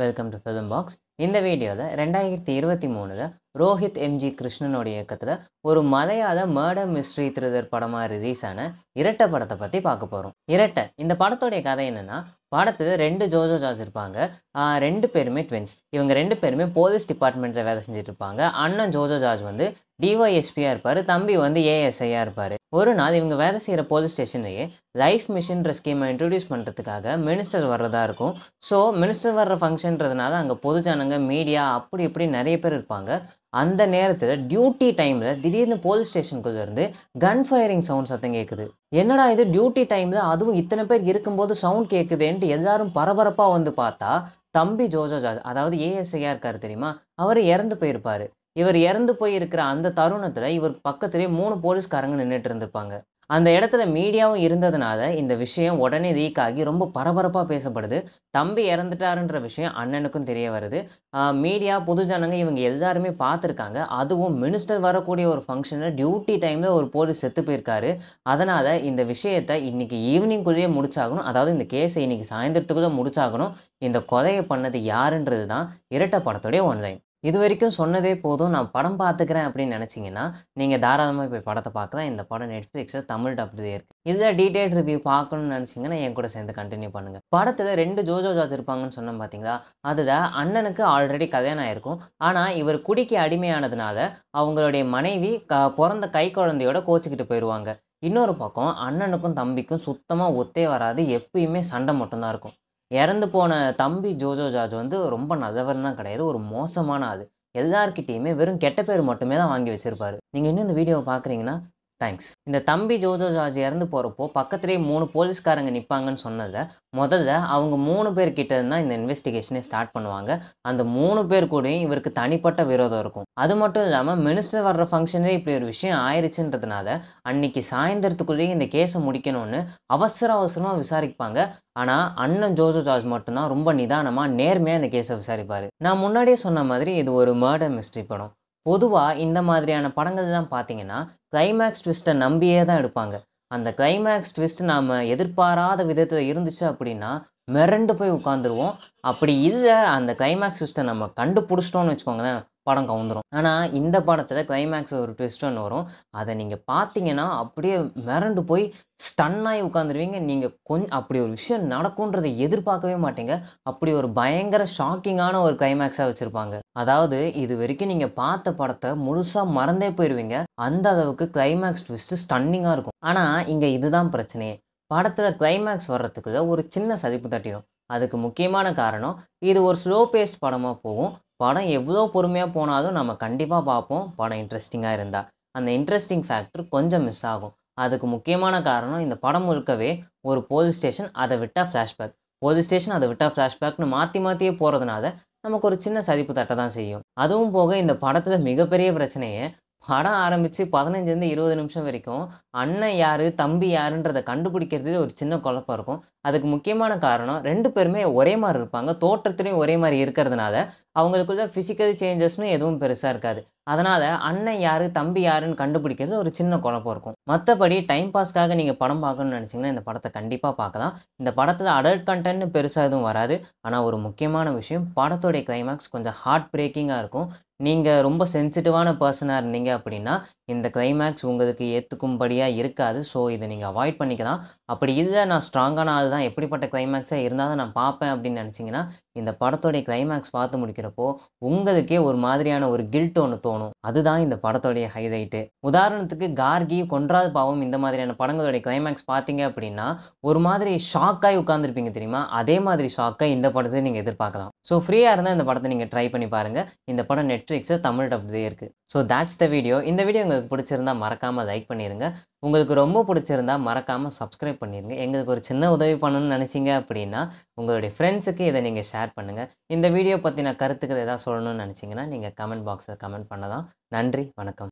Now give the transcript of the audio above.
welcome to film box இந்த வீடியோவில் ரெண்டாயிரத்தி இருபத்தி மூணில் ரோஹித் எம்ஜி கிருஷ்ணனுடைய இயக்கத்தில் ஒரு மலையாள மர்டர் மிஸ்ட்ரி திருதர் படமாக ரிலீஸ் ஆன இரட்டை படத்தை பற்றி பார்க்க போகிறோம் இரட்டை இந்த படத்துடைய கதை என்னென்னா படத்தில் ரெண்டு ஜோஜோ ஜார்ஜ் இருப்பாங்க ரெண்டு பேருமே ட்வின்ஸ் இவங்க ரெண்டு பேருமே போலீஸ் டிபார்ட்மெண்ட்டில் வேலை செஞ்சுட்டு இருப்பாங்க அண்ணன் ஜோஜோ ஜார்ஜ் வந்து டிஒய்எஸ்பியாக இருப்பார் தம்பி வந்து ஏஎஸ்ஐயாக இருப்பார் ஒரு நாள் இவங்க வேலை செய்கிற போலீஸ் ஸ்டேஷன்லேயே லைஃப் மிஷின்ன்ற ஸ்கீமை இன்ட்ரடியூஸ் பண்ணுறதுக்காக மினிஸ்டர் வர்றதா இருக்கும் ஸோ மினிஸ்டர் வர்ற ஃபங்க்ஷன்றதுனால அங்கே பொதுஜனங்க மீடியா அப்படி இப்படி நிறைய பேர் இருப்பாங்க அந்த நேரத்தில் டியூட்டி டைமில் திடீர்னு போலீஸ் ஸ்டேஷனுக்குள்ளேருந்து கன் ஃபயரிங் சவுண்ட் சத்தம் கேட்குது என்னடா இது டியூட்டி டைமில் அதுவும் இத்தனை பேர் இருக்கும்போது சவுண்ட் கேட்குதுன்ட்டு எல்லாரும் பரபரப்பாக வந்து பார்த்தா தம்பி ஜோஜோ ஜார்ஜ் அதாவது ஏஎஸ்ஐஆர் இருக்கார் தெரியுமா அவர் இறந்து போயிருப்பார் இவர் இறந்து போய் இருக்கிற அந்த தருணத்தில் இவர் பக்கத்துலேயே மூணு போலீஸ்காரங்க நின்றுட்டு இருந்திருப்பாங்க அந்த இடத்துல மீடியாவும் இருந்ததுனால இந்த விஷயம் உடனே லீக் ஆகி ரொம்ப பரபரப்பாக பேசப்படுது தம்பி இறந்துட்டாருன்ற விஷயம் அண்ணனுக்கும் தெரிய வருது மீடியா பொதுஜனங்க இவங்க எல்லாருமே பார்த்துருக்காங்க அதுவும் மினிஸ்டர் வரக்கூடிய ஒரு ஃபங்க்ஷனில் டியூட்டி டைமில் ஒரு போலீஸ் செத்து போயிருக்காரு அதனால் இந்த விஷயத்தை இன்றைக்கி ஈவினிங்குள்ளேயே முடிச்சாகணும் அதாவது இந்த கேஸை இன்றைக்கி சாயந்தரத்துக்குள்ளே முடிச்சாகணும் இந்த கொலையை பண்ணது யாருன்றது தான் இரட்டை படத்துடைய ஒன்லைன் இது வரைக்கும் சொன்னதே போதும் நான் படம் பார்த்துக்கிறேன் அப்படின்னு நினச்சிங்கன்னா நீங்கள் தாராளமாக போய் படத்தை பார்க்கலாம் இந்த படம் நெட்ஃப்ளிக்ஸில் தமிழ் டப்லேயே இருக்குது இதில் டீட்டெயில் ரிவ்யூ பார்க்கணும்னு நினச்சிங்கன்னா என் கூட சேர்ந்து கண்டினியூ பண்ணுங்கள் படத்தில் ரெண்டு ஜோஜோ ஜார்ஜ் இருப்பாங்கன்னு சொன்னோம் பார்த்தீங்களா அதில் அண்ணனுக்கு ஆல்ரெடி கல்யாணம் ஆயிருக்கும் ஆனால் இவர் குடிக்கு அடிமையானதுனால அவங்களுடைய மனைவி க பிறந்த கை குழந்தையோட கோச்சிக்கிட்டு போயிடுவாங்க இன்னொரு பக்கம் அண்ணனுக்கும் தம்பிக்கும் சுத்தமாக ஒத்தே வராது எப்பயுமே சண்டை மட்டும்தான் இருக்கும் இறந்து போன தம்பி ஜோஜோ ஜார்ஜ் வந்து ரொம்ப நல்லவர்லாம் கிடையாது ஒரு மோசமான அது எல்லார்கிட்டேயுமே வெறும் கெட்ட பேர் மட்டுமே தான் வாங்கி வச்சிருப்பாரு நீங்கள் இன்னும் இந்த வீடியோவை பார்க்குறீங்கன்னா தேங்க்ஸ் இந்த தம்பி ஜோஜோ ஜார்ஜ் இறந்து போகிறப்போ பக்கத்துலேயே மூணு போலீஸ்காரங்க நிற்பாங்கன்னு சொன்னதில் முதல்ல அவங்க மூணு பேர்கிட்ட தான் இந்த இன்வெஸ்டிகேஷனே ஸ்டார்ட் பண்ணுவாங்க அந்த மூணு பேர் கூடயும் இவருக்கு தனிப்பட்ட விரோதம் இருக்கும் அது மட்டும் இல்லாமல் மினிஸ்டர் வர்ற ஃபங்க்ஷனே இப்படி ஒரு விஷயம் ஆயிடுச்சுன்றதுனால அன்னைக்கு சாயந்தரத்துக்குள்ளேயே இந்த கேஸை முடிக்கணும்னு அவசர அவசரமாக விசாரிப்பாங்க ஆனால் அண்ணன் ஜோஜோ ஜார்ஜ் மட்டும்தான் ரொம்ப நிதானமாக நேர்மையாக இந்த கேஸை விசாரிப்பார் நான் முன்னாடியே சொன்ன மாதிரி இது ஒரு மர்டர் மிஸ்ட்ரி படம் பொதுவாக இந்த மாதிரியான படங்கள்லாம் பார்த்தீங்கன்னா கிளைமேக்ஸ் ட்விஸ்ட்டை நம்பியே தான் எடுப்பாங்க அந்த கிளைமேக்ஸ் ட்விஸ்ட் நாம் எதிர்பாராத விதத்தில் இருந்துச்சு அப்படின்னா மிரண்டு போய் உட்காந்துருவோம் அப்படி இல்லை அந்த கிளைமேக்ஸ் ட்விஸ்ட்டை நம்ம கண்டுபிடிச்சிட்டோம்னு வச்சுக்கோங்களேன் படம் கவுந்துரும் ஆனால் இந்த படத்தில் கிளைமேக்ஸ் ஒரு ட்விஸ்ட் ஒன்று வரும் அதை நீங்கள் பார்த்தீங்கன்னா அப்படியே மிரண்டு போய் ஸ்டன்னாகி உட்காந்துருவீங்க நீங்கள் கொஞ்சம் அப்படி ஒரு விஷயம் நடக்கும்ன்றதை எதிர்பார்க்கவே மாட்டீங்க அப்படி ஒரு பயங்கர ஷாக்கிங்கான ஒரு கிளைமேக்ஸாக வச்சுருப்பாங்க அதாவது இது வரைக்கும் நீங்கள் பார்த்த படத்தை முழுசாக மறந்தே போயிடுவீங்க அந்த அளவுக்கு கிளைமேக்ஸ் ட்விஸ்ட்டு ஸ்டன்னிங்காக இருக்கும் ஆனால் இங்கே இதுதான் பிரச்சனையே படத்தில் கிளைமேக்ஸ் வர்றதுக்குள்ள ஒரு சின்ன சதிப்பு தட்டிடும் அதுக்கு முக்கியமான காரணம் இது ஒரு ஸ்லோ பேஸ்ட் படமாக போகும் படம் எவ்வளோ பொறுமையாக போனாலும் நம்ம கண்டிப்பாக பார்ப்போம் படம் இன்ட்ரெஸ்டிங்காக இருந்தால் அந்த இன்ட்ரெஸ்டிங் ஃபேக்டர் கொஞ்சம் மிஸ் ஆகும் அதுக்கு முக்கியமான காரணம் இந்த படம் முழுக்கவே ஒரு போலீஸ் ஸ்டேஷன் அதை விட்டால் ஃப்ளாஷ்பேக் போலீஸ் ஸ்டேஷன் அதை விட்டால் ஃப்ளாஷ்பேக்னு மாற்றி மாற்றியே போகிறதுனால நமக்கு ஒரு சின்ன சதிப்பு தட்டை தான் செய்யும் அதுவும் போக இந்த படத்தில் மிகப்பெரிய பிரச்சனையை படம் ஆரம்பித்து பதினஞ்சிலேருந்து இருபது நிமிஷம் வரைக்கும் அண்ணன் யார் தம்பி யாருன்றதை கண்டுபிடிக்கிறதுல ஒரு சின்ன குழப்பம் இருக்கும் அதுக்கு முக்கியமான காரணம் ரெண்டு பேருமே ஒரே மாதிரி இருப்பாங்க தோற்றத்துலேயும் ஒரே மாதிரி இருக்கிறதுனால அவங்களுக்குள்ள ஃபிசிக்கல் சேஞ்சஸ்னு எதுவும் பெருசாக இருக்காது அதனால் அண்ணன் யார் தம்பி யாருன்னு கண்டுபிடிக்கிறது ஒரு சின்ன குழப்பம் இருக்கும் மற்றபடி டைம் பாஸ்க்காக நீங்கள் படம் பார்க்கணும்னு நினச்சிங்கன்னா இந்த படத்தை கண்டிப்பாக பார்க்கலாம் இந்த படத்தில் அடல்ட் கண்டென்ட்னு பெருசாக எதுவும் வராது ஆனால் ஒரு முக்கியமான விஷயம் படத்தோடைய கிளைமேக்ஸ் கொஞ்சம் ஹார்ட் பிரேக்கிங்காக இருக்கும் நீங்கள் ரொம்ப சென்சிட்டிவான பர்சனாக இருந்தீங்க அப்படின்னா இந்த கிளைமேக்ஸ் உங்களுக்கு ஏற்றுக்கும்படியாக இருக்காது ஸோ இதை நீங்கள் அவாய்ட் பண்ணிக்கலாம் அப்படி இல்லை நான் ஸ்ட்ராங்கான ஆள் தான் எப்படிப்பட்ட கிளைமேக்ஸாக இருந்தால் தான் நான் பார்ப்பேன் அப்படின்னு நினச்சிங்கன்னா இந்த படத்தோடைய கிளைமேக்ஸ் பார்த்து முடிக்கிறப்போ உங்களுக்கே ஒரு மாதிரியான ஒரு கில்ட் ஒன்று தோணும் அதுதான் இந்த படத்தோடைய ஹைலைட்டு உதாரணத்துக்கு கார்கி கொன்றாது பாவம் இந்த மாதிரியான படங்களுடைய கிளைமேக்ஸ் பார்த்தீங்க அப்படின்னா ஒரு மாதிரி ஷாக்காகி உட்காந்துருப்பீங்க தெரியுமா அதே மாதிரி ஷாக்காக இந்த படத்தை நீங்கள் எதிர்பார்க்கலாம் ஸோ ஃப்ரீயாக இருந்தால் இந்த படத்தை நீங்கள் ட்ரை பண்ணி பாருங்கள் இந்த படம் நெட்ஃப்ளிக்ஸில் தமிழ் டப்லேயே இருக்குது ஸோ தேட்ஸ் த வீடியோ இந்த வீடியோ உங்களுக்கு பிடிச்சிருந்தா மறக்காமல் லைக் பண்ணிடுங்க உங்களுக்கு ரொம்ப பிடிச்சிருந்தா மறக்காமல் சப்ஸ்கிரைப் பண்ணிடுங்க எங்களுக்கு ஒரு சின்ன உதவி பண்ணணும்னு நினச்சிங்க அப்படின்னா உங்களுடைய ஃப்ரெண்ட்ஸுக்கு இதை நீங்கள் ஷேர் பண்ணுங்கள் இந்த வீடியோ பற்றின கருத்துக்கள் ஏதாவது சொல்லணும்னு நினச்சிங்கன்னா நீங்கள் கமெண்ட் பாக்ஸில் கமெண்ட் பண்ணலாம் நன்றி வணக்கம்